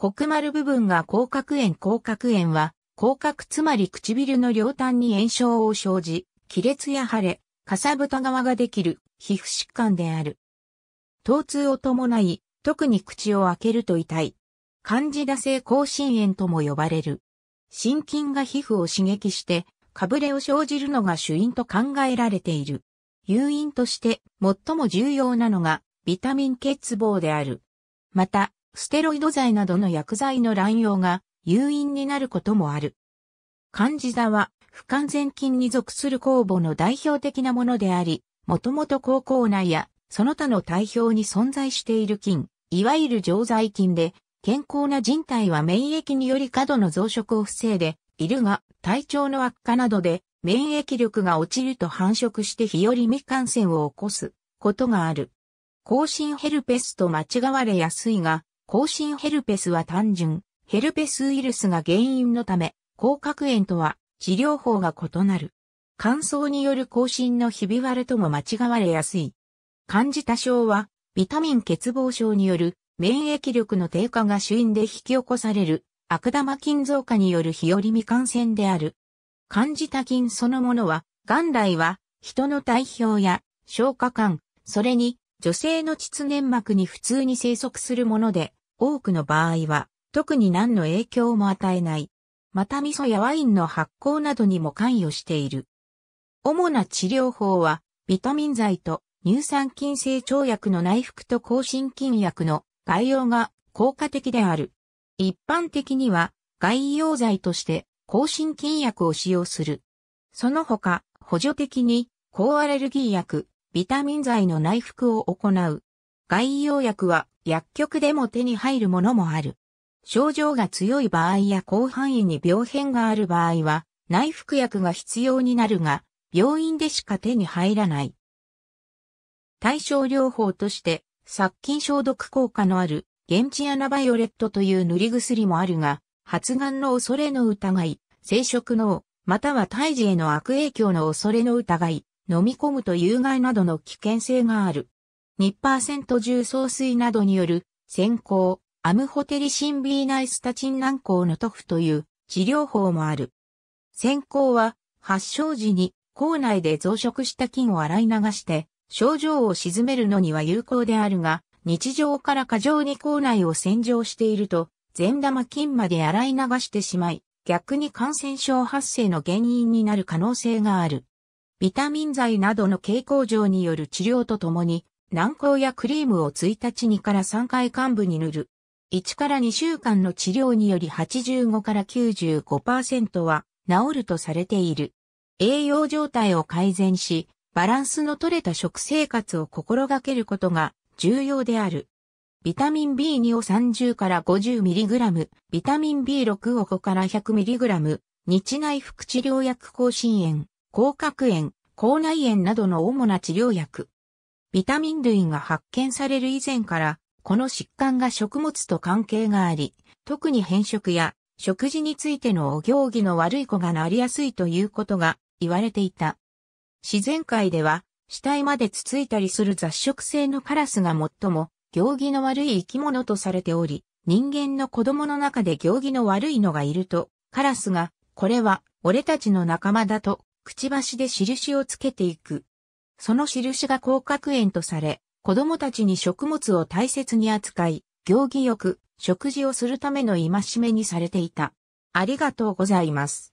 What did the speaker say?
黒丸部分が広角炎広角炎は、広角つまり唇の両端に炎症を生じ、亀裂や腫れ、かさぶた側ができる皮膚疾患である。疼痛を伴い、特に口を開けると痛い。カジ打性更新炎とも呼ばれる。心筋が皮膚を刺激して、かぶれを生じるのが主因と考えられている。誘因として最も重要なのがビタミン欠乏である。また、ステロイド剤などの薬剤の乱用が誘因になることもある。ンジ座は不完全菌に属する酵母の代表的なものであり、もともと高校内やその他の体表に存在している菌、いわゆる常在菌で、健康な人体は免疫により過度の増殖を防いでいるが、体調の悪化などで免疫力が落ちると繁殖して日和未感染を起こすことがある。更新ヘルペスと間違われやすいが、更新ヘルペスは単純、ヘルペスウイルスが原因のため、口角炎とは治療法が異なる。乾燥による更新のひび割れとも間違われやすい。感じた症は、ビタミン欠乏症による免疫力の低下が主因で引き起こされる悪玉菌増加による日和未感染である。感じた菌そのものは、元来は人の体表や消化管、それに女性の膣粘膜に普通に生息するもので、多くの場合は、特に何の影響も与えない。また味噌やワインの発酵などにも関与している。主な治療法は、ビタミン剤と乳酸菌性腸薬の内服と抗心菌薬の外用が効果的である。一般的には、外用剤として抗心菌薬を使用する。その他、補助的に抗アレルギー薬、ビタミン剤の内服を行う。外用薬は薬局でも手に入るものもある。症状が強い場合や広範囲に病変がある場合は、内服薬が必要になるが、病院でしか手に入らない。対症療法として、殺菌消毒効果のある、現地アナバイオレットという塗り薬もあるが、発がんの恐れの疑い、生殖の、または胎児への悪影響の恐れの疑い、飲み込むと有害などの危険性がある。ト重送水などによる先行、アムホテリシンビーナイスタチン軟膏の塗布という治療法もある。先行は発症時に口内で増殖した菌を洗い流して症状を沈めるのには有効であるが、日常から過剰に口内を洗浄していると善玉菌まで洗い流してしまい、逆に感染症発生の原因になる可能性がある。ビタミン剤などの経口上による治療とともに、軟膏やクリームを1日2から3回患部に塗る。1から2週間の治療により85から95%は治るとされている。栄養状態を改善し、バランスの取れた食生活を心がけることが重要である。ビタミン B2 を30から 50mg、ビタミン B6 を5から 100mg、日内副治療薬抗心炎、甲角炎、口内炎などの主な治療薬。ビタミン類が発見される以前から、この疾患が食物と関係があり、特に変色や食事についてのお行儀の悪い子がなりやすいということが言われていた。自然界では死体までつついたりする雑食性のカラスが最も行儀の悪い生き物とされており、人間の子供の中で行儀の悪いのがいると、カラスが、これは俺たちの仲間だと、くちばしで印をつけていくその印が広角園とされ、子供たちに食物を大切に扱い、行儀よく食事をするための戒めにされていた。ありがとうございます。